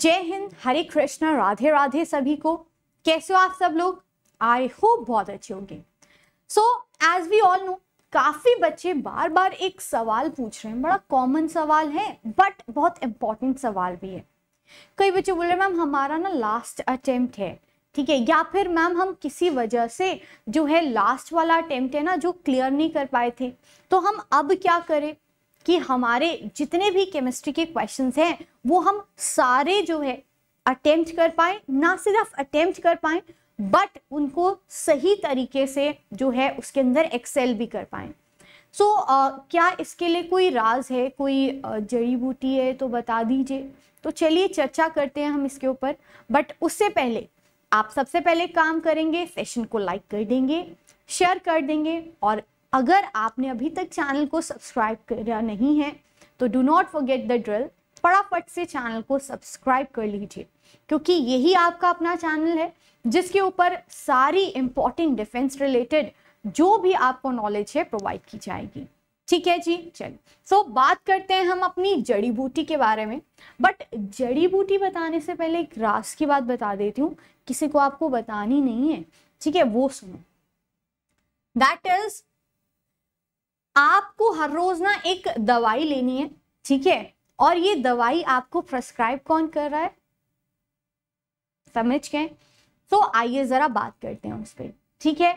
जय हिंद हरे कृष्णा राधे राधे सभी को कैसे हो आप सब लोग आई होप बहुत अच्छे होंगे so as we all know काफी बच्चे बार बार एक सवाल पूछ रहे हैं बड़ा कॉमन सवाल है बट बहुत इंपॉर्टेंट सवाल भी है कई बच्चे बोल रहे मैम हमारा ना लास्ट अटेम्प्ट है ठीक है या फिर मैम हम किसी वजह से जो है लास्ट वाला अटेम्प्ट है ना जो क्लियर नहीं कर पाए थे तो हम अब क्या करें कि हमारे जितने भी केमिस्ट्री के क्वेश्चन हैं वो हम सारे जो है अटेम्प्ट कर पाए ना सिर्फ अटेम्प्ट कर पाए बट उनको सही तरीके से जो है उसके अंदर एक्सेल भी कर पाए सो so, uh, क्या इसके लिए कोई राज है कोई uh, जड़ी बूटी है तो बता दीजिए तो चलिए चर्चा करते हैं हम इसके ऊपर बट उससे पहले आप सबसे पहले काम करेंगे सेशन को लाइक कर देंगे शेयर कर देंगे और अगर आपने अभी तक चैनल को सब्सक्राइब करा नहीं है तो do not forget the drill फटाफट से चैनल को सब्सक्राइब कर लीजिए क्योंकि यही आपका अपना चैनल है जिसके ऊपर सारी इम्पोर्टेंट डिफेंस रिलेटेड जो भी आपको नॉलेज है प्रोवाइड की जाएगी ठीक है जी चलिए सो so, बात करते हैं हम अपनी जड़ी बूटी के बारे में बट जड़ी बूटी बताने से पहले एक रास की बात बता देती हूँ किसी को आपको बतानी नहीं है ठीक है वो सुनो दैट इज आपको हर रोज ना एक दवाई लेनी है ठीक है और ये दवाई आपको प्रेस्क्राइब कौन कर रहा है समझ के तो आइए ज़रा बात करते हैं उस पर ठीक है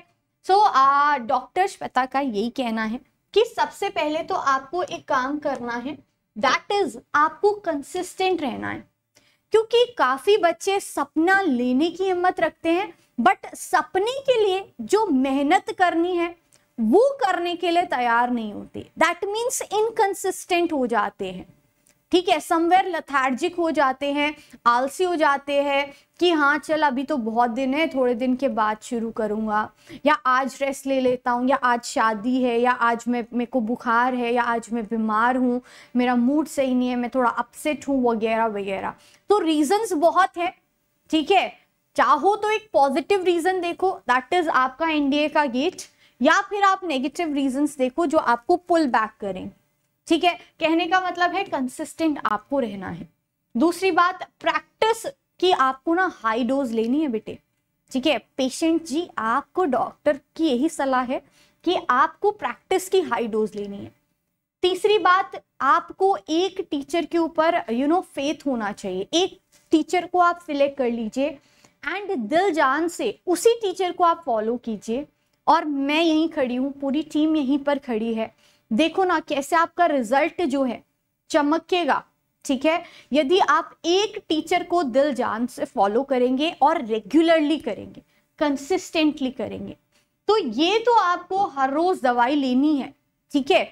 सो so, डॉक्टर श्वेता का यही कहना है कि सबसे पहले तो आपको एक काम करना है दैट इज आपको कंसिस्टेंट रहना है क्योंकि काफ़ी बच्चे सपना लेने की हिम्मत रखते हैं बट सपने के लिए जो मेहनत करनी है वो करने के लिए तैयार नहीं होते दैट मीन्स इनकन्सिस्टेंट हो जाते हैं ठीक है समवेयर लथार्जिक हो जाते हैं आलसी हो जाते हैं कि हाँ चल अभी तो बहुत दिन है थोड़े दिन के बाद शुरू करूँगा या आज रेस्ट ले लेता हूँ या आज शादी है या आज मैं मेरे को बुखार है या आज मैं बीमार हूँ मेरा मूड सही नहीं है मैं थोड़ा अपसेट हूँ वगैरह वगैरह तो रीजंस बहुत है ठीक है चाहो तो एक पॉजिटिव रीजन देखो दैट इज आपका एनडीए का गेट या फिर आप नेगेटिव रीजंस देखो जो आपको पुल बैक करें ठीक है कहने का मतलब है कंसिस्टेंट आपको रहना है दूसरी बात प्रैक्टिस की आपको ना हाई डोज लेनी है बेटे ठीक है पेशेंट जी आपको डॉक्टर की यही सलाह है कि आपको प्रैक्टिस की हाई डोज लेनी है तीसरी बात आपको एक टीचर के ऊपर यू नो फेथ होना चाहिए एक टीचर को आप सिलेक्ट कर लीजिए एंड दिल जान से उसी टीचर को आप फॉलो कीजिए और मैं यहीं खड़ी हूँ पूरी टीम यहीं पर खड़ी है देखो ना कैसे आपका रिजल्ट जो है चमकेगा ठीक है यदि आप एक टीचर को दिल जान से फॉलो करेंगे और रेगुलरली करेंगे कंसिस्टेंटली करेंगे तो ये तो आपको हर रोज दवाई लेनी है ठीक है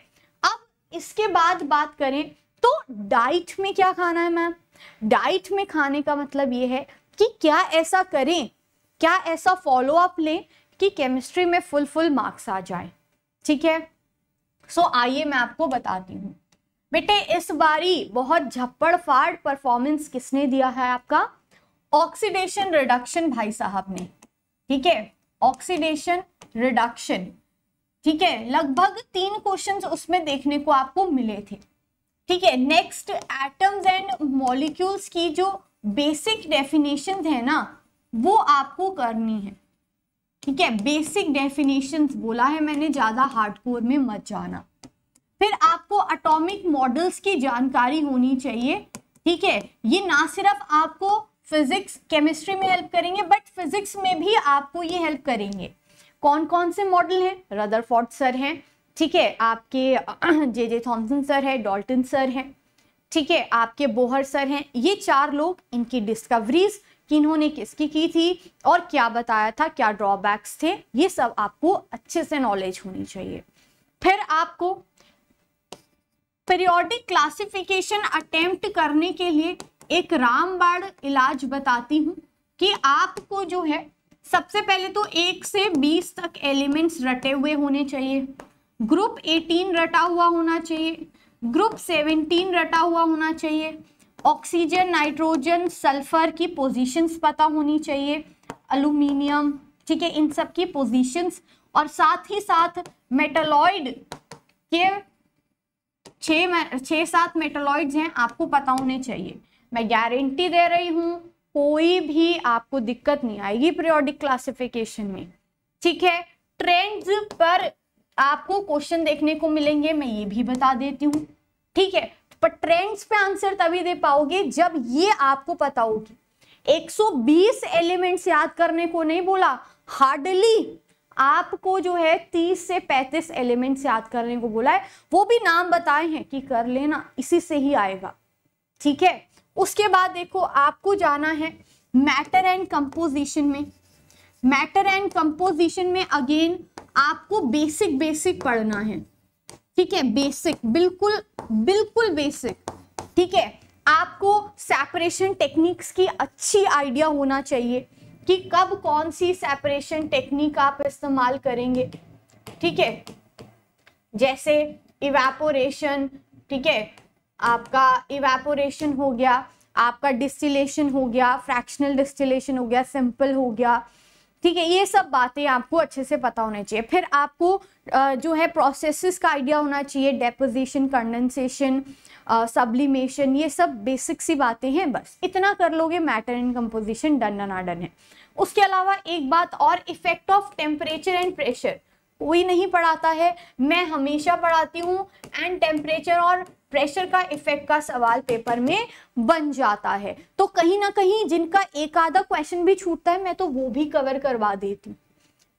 अब इसके बाद बात करें तो डाइट में क्या खाना है मैम डाइट में खाने का मतलब ये है कि क्या ऐसा करें क्या ऐसा फॉलो अप लें आपकी केमिस्ट्री में फुल फुल मार्क्स आ जाए ठीक है सो so, आइए मैं आपको बताती हूँ बेटे इस बारी बहुत झप्पड़ फाड़ परफॉर्मेंस किसने दिया है आपका ऑक्सीडेशन रिडक्शन भाई साहब ने ठीक है ऑक्सीडेशन रिडक्शन ठीक है लगभग तीन क्वेश्चंस उसमें देखने को आपको मिले थे ठीक है नेक्स्ट एटम्स एंड मॉलिक्यूल्स की जो बेसिक डेफिनेशन है ना वो आपको करनी है ठीक है बेसिक डेफिनेशन बोला है मैंने ज्यादा हार्डकोर में मत जाना फिर आपको अटोमिक मॉडल्स की जानकारी होनी चाहिए ठीक है ये ना सिर्फ आपको फिजिक्स केमिस्ट्री में हेल्प करेंगे बट फिजिक्स में भी आपको ये हेल्प करेंगे कौन कौन से मॉडल हैं फोर्ट सर हैं ठीक है आपके जे जे थॉम्सन सर है डॉल्टन सर हैं ठीक है आपके बोहर सर हैं ये चार लोग इनकी डिस्कवरीज़ इन्होंने किसकी की थी और क्या बताया था क्या ड्रॉबैक्स थे ये सब आपको अच्छे से नॉलेज होनी चाहिए फिर आपको पीरियोडिक क्लासिफिकेशन अटेम्प्ट करने के लिए एक रामबाण इलाज बताती हूँ कि आपको जो है सबसे पहले तो एक से बीस तक एलिमेंट्स रटे हुए होने चाहिए ग्रुप एटीन रटा हुआ होना चाहिए ग्रुप सेवेंटीन रटा हुआ होना चाहिए ऑक्सीजन नाइट्रोजन सल्फर की पोजीशंस पता होनी चाहिए अलूमिनियम ठीक है इन सब की पोजीशंस और साथ ही साथ मेटलॉइड के छ सात मेटलॉइड्स हैं आपको पता होने चाहिए मैं गारंटी दे रही हूँ कोई भी आपको दिक्कत नहीं आएगी पीरियोडिक क्लासिफिकेशन में ठीक है ट्रेंड्स पर आपको क्वेश्चन देखने को मिलेंगे मैं ये भी बता देती हूँ ठीक है पर ट्रेंड्स पे आंसर तभी दे पाओगे जब ये आपको पता होगी 120 एलिमेंट्स याद करने को नहीं बोला हार्डली आपको जो है 30 से 35 एलिमेंट्स याद करने को बोला है वो भी नाम बताए हैं कि कर लेना इसी से ही आएगा ठीक है उसके बाद देखो आपको जाना है मैटर एंड कंपोजिशन में मैटर एंड कंपोजिशन में अगेन आपको बेसिक बेसिक पढ़ना है ठीक है बेसिक बिल्कुल बिल्कुल बेसिक ठीक है आपको सेपरेशन टेक्निक्स की अच्छी आइडिया होना चाहिए कि कब कौन सी सेपरेशन टेक्निक आप इस्तेमाल करेंगे ठीक है जैसे इवेपोरेशन ठीक है आपका इवेपोरेशन हो गया आपका डिस्टिलेशन हो गया फ्रैक्शनल डिस्टिलेशन हो गया सिंपल हो गया ठीक है ये सब बातें आपको अच्छे से पता होना चाहिए फिर आपको जो है प्रोसेसेस का आइडिया होना चाहिए डेपोजिशन कंडेंसेशन सब्लिमेशन ये सब बेसिक सी बातें हैं बस इतना कर लोगे मैटर एंड कंपोजिशन डन डना डन है उसके अलावा एक बात और effect of temperature and pressure कोई नहीं पढ़ाता है मैं हमेशा पढ़ाती हूँ एंड टेम्परेचर और प्रेशर का इफेक्ट का सवाल पेपर में बन जाता है तो कहीं ना कहीं जिनका एक आधा क्वेश्चन भी छूटता है मैं तो वो भी कवर करवा देती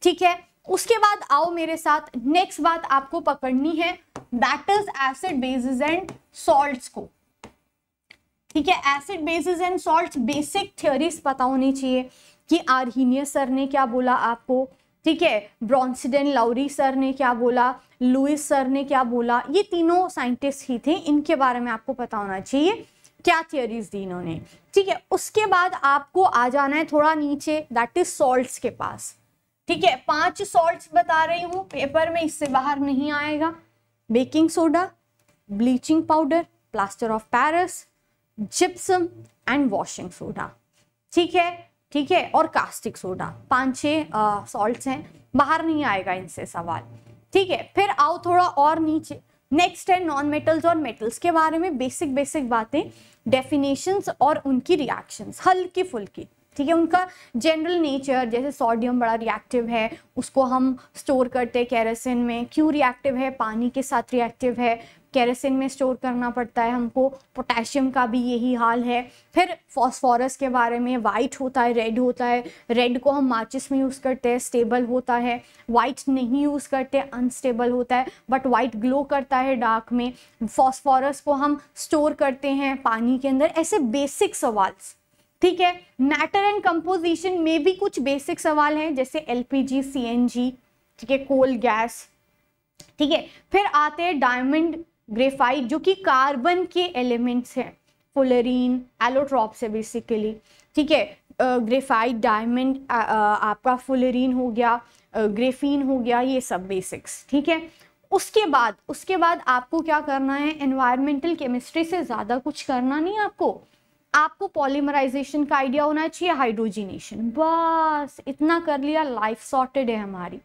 ठीक है उसके बाद आओ मेरे साथ नेक्स्ट बात आपको पकड़नी है बैटर्स एसिड बेसिस एंड सॉल्ट्स को ठीक है acid bases and salts basic theories पता होनी चाहिए कि आर्नियस सर ने क्या बोला आपको ठीक है ब्रॉन्सिडन लाउरी सर ने क्या बोला लुइस सर ने क्या बोला ये तीनों साइंटिस्ट ही थे इनके बारे में आपको पता होना चाहिए क्या थियोरीज दी इन्होंने ठीक है उसके बाद आपको आ जाना है थोड़ा नीचे दैट इज सॉल्ट्स के पास ठीक है पांच सॉल्ट्स बता रही हूँ पेपर में इससे बाहर नहीं आएगा baking soda bleaching powder plaster of Paris gypsum and washing soda ठीक है ठीक है और कास्टिक सोडा पाँच छः सॉल्ट्स हैं बाहर नहीं आएगा इनसे सवाल ठीक है फिर आओ थोड़ा और नीचे नेक्स्ट है नॉन मेटल्स और मेटल्स के बारे में बेसिक बेसिक बातें डेफिनेशंस और उनकी रिएक्शंस हल्की फुल्की ठीक है उनका जनरल नेचर जैसे सोडियम बड़ा रिएक्टिव है उसको हम स्टोर करते हैं कैरेसिन में क्यों रिएक्टिव है पानी के साथ रिएक्टिव है कैरेसिन में स्टोर करना पड़ता है हमको पोटेशियम का भी यही हाल है फिर फॉस्फोरस के बारे में वाइट होता है रेड होता है रेड को हम माचिस में यूज़ करते हैं स्टेबल होता है वाइट नहीं यूज़ करते अनस्टेबल होता है बट वाइट ग्लो करता है डार्क में फॉस्फोरस को हम स्टोर करते हैं पानी के अंदर ऐसे बेसिक सवाल्स ठीक है मैटर एंड कंपोजिशन में भी कुछ बेसिक सवाल हैं जैसे एलपीजी सीएनजी ठीक है कोल गैस ठीक है फिर आते हैं डायमंड ग्रेफाइट जो कि कार्बन के एलिमेंट्स हैं फुलरीन एलोट्रॉप है बेसिकली ठीक है ग्रेफाइट डायमंड आपका फुलरीन हो गया ग्रेफीन हो गया ये सब बेसिक्स ठीक है उसके बाद उसके बाद आपको क्या करना है एनवायरमेंटल केमिस्ट्री से ज़्यादा कुछ करना नहीं आपको आपको पॉलीमराइजेशन का आइडिया होना चाहिए हाइड्रोजिनेशन बस इतना कर लिया लाइफ सॉर्टेड है हमारी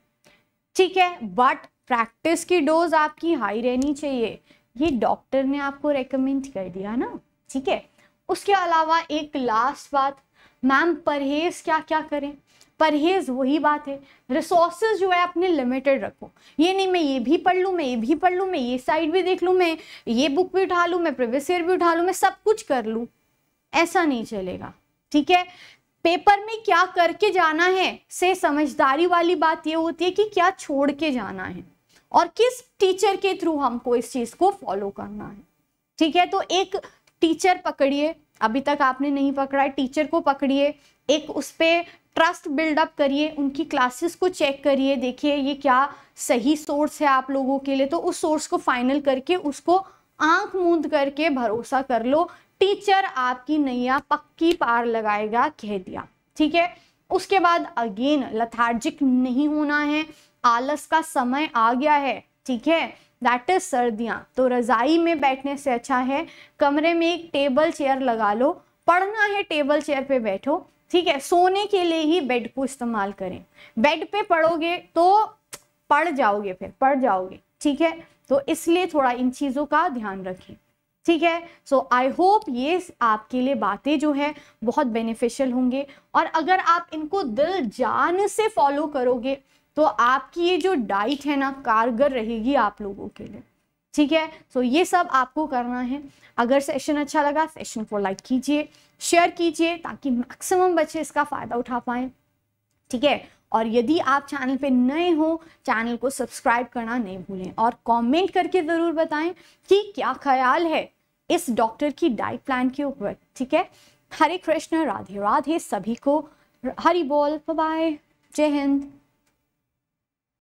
ठीक है बट प्रैक्टिस की डोज आपकी हाई रहनी चाहिए ये डॉक्टर ने आपको रेकमेंड कर दिया ना ठीक है उसके अलावा एक लास्ट बात मैम परहेज क्या क्या करें परहेज वही बात है रिसोर्सेज जो है अपने लिमिटेड रखो ये नहीं मैं ये भी पढ़ लूँ मैं ये भी पढ़ लूँ मैं ये साइड भी देख लूँ मैं ये बुक भी उठा लूँ मैं प्रिवियस ईयर भी उठा लूँ मैं सब कुछ कर लूँ ऐसा नहीं चलेगा ठीक है पेपर में क्या करके जाना है से समझदारी वाली बात ये होती है कि क्या छोड़ के जाना है और किस टीचर के थ्रू हमको इस चीज को फॉलो करना है ठीक है तो एक टीचर पकड़िए अभी तक आपने नहीं पकड़ा है टीचर को पकड़िए एक उस पर ट्रस्ट बिल्डअप करिए उनकी क्लासेस को चेक करिए देखिए ये क्या सही सोर्स है आप लोगों के लिए तो उस सोर्स को फाइनल करके उसको आंख मूंद करके भरोसा कर लो टीचर आपकी नैया पक्की पार लगाएगा कह दिया ठीक है उसके बाद अगेन लथार्जिक नहीं होना है आलस का समय आ गया है ठीक है दैट इज सर्दियाँ तो रजाई में बैठने से अच्छा है कमरे में एक टेबल चेयर लगा लो पढ़ना है टेबल चेयर पे बैठो ठीक है सोने के लिए ही बेड को इस्तेमाल करें बेड पे पढ़ोगे तो पढ़ जाओगे फिर पढ़ जाओगे ठीक है तो इसलिए थोड़ा इन चीज़ों का ध्यान रखें ठीक है सो आई होप ये आपके लिए बातें जो है बहुत बेनिफिशियल होंगे और अगर आप इनको दिल जान से फॉलो करोगे तो आपकी ये जो डाइट है ना कारगर रहेगी आप लोगों के लिए ठीक है सो ये सब आपको करना है अगर सेशन अच्छा लगा सेशन को लाइक कीजिए शेयर कीजिए ताकि मैक्सिमम बच्चे इसका फ़ायदा उठा पाए ठीक है और यदि आप चैनल पे नए हो चैनल को सब्सक्राइब करना नहीं भूलें और कमेंट करके ज़रूर बताएं कि क्या ख्याल है इस डॉक्टर की डाइट प्लान के ऊपर ठीक है हरे कृष्ण राधे राधे सभी को हरी बोल बाय जय हिंद